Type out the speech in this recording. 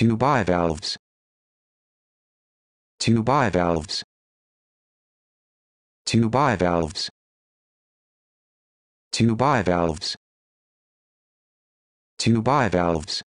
Two bivalves. Two bivalves. Two bivalves. Two bivalves. Two bivalves.